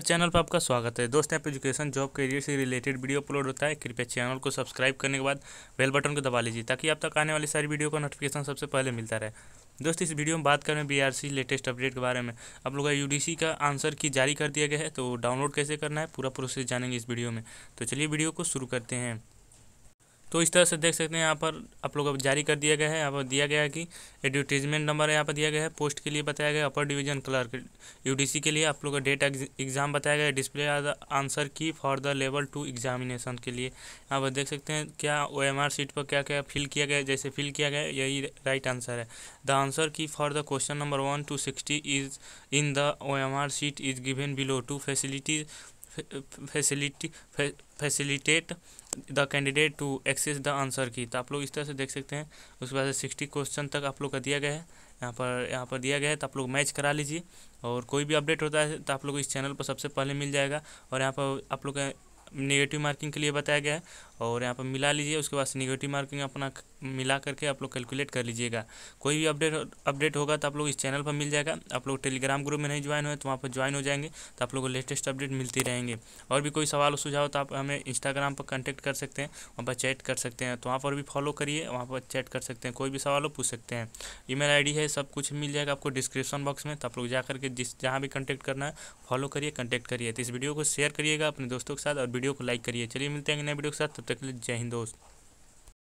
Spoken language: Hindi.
चैनल पर आपका स्वागत है दोस्त यहाँ पर एजुकेशन जॉब करियर से रिलेटेड वीडियो अपलोड होता है कृपया चैनल को सब्सक्राइब करने के बाद बेल बटन को दबा लीजिए ताकि आप तक आने वाली सारी वीडियो का नोटिफिकेशन सबसे पहले मिलता रहे दोस्त इस वीडियो में बात करें बीआरसी लेटेस्ट अपडेट के बारे में आप लोग का सी का आंसर की जारी कर दिया गया है तो डाउनलोड कैसे करना है पूरा प्रोसेस जानेंगे इस वीडियो में तो चलिए वीडियो को शुरू करते हैं तो इस तरह से देख सकते हैं यहाँ पर आप लोग अब जारी कर दिया गया है यहाँ पर दिया गया है कि एडवर्टीजमेंट नंबर यहाँ पर दिया गया है पोस्ट के लिए बताया गया अपर डिवीजन क्लर्क यूडीसी के लिए आप लोग का डेट एग्जाम बताया गया display answer key for the level two examination के लिए यहाँ पर देख सकते हैं क्या ओ एम आर सीट पर क्या क्या फिल किया गया जैसे फिल किया गया यही राइट आंसर है the answer key for the question number one two sixty is in the O M R sheet is given below to facilities facility facilitate the candidate to access the answer key तो आप लोग इस तरह से देख सकते हैं उसके बाद सिक्सटी क्वेश्चन तक आप लोग का दिया गया है यहाँ पर यहाँ पर दिया गया है तो आप लोग मैच करा लीजिए और कोई भी अपडेट होता है तो आप लोग इस चैनल पर सबसे पहले मिल जाएगा और यहाँ पर आप लोग नेगेटिव मार्किंग के लिए बताया गया है और यहाँ पर मिला लीजिए उसके बाद नेगेटिव मार्किंग अपना मिला करके आप लोग कैलकुलेट कर लीजिएगा कोई भी अपडेट अपडेट होगा तो आप लोग इस चैनल पर मिल जाएगा आप लोग टेलीग्राम ग्रुप में नहीं ज्वाइन हुए तो वहाँ पर ज्वाइन हो जाएंगे तो आप लोग को लेटेस्ट अपडेट मिलती रहेंगे और भी कोई सवाल सुझाव तो आप हमें इंस्टाग्राम पर कॉन्टैक्ट कर सकते हैं वहाँ पर चैट कर सकते हैं तो वहाँ पर भी फॉलो करिए वहाँ पर चैट कर सकते हैं कोई भी सवाल हो पूछ सकते हैं ई मेल है सब कुछ मिल जाएगा आपको डिस्क्रिप्शन बॉक्स में तो आप लोग जा करके जिस जहाँ भी कॉन्टैक्ट करना है फॉलो करिए कॉन्टैक्ट करिए तो इस वीडियो को शेयर करिएगा अपने दोस्तों के साथ और वीडियो को लाइक करिए चलिए मिलते हैं नए वीडियो के साथ तब तक के लिए जय हिंद दोस्त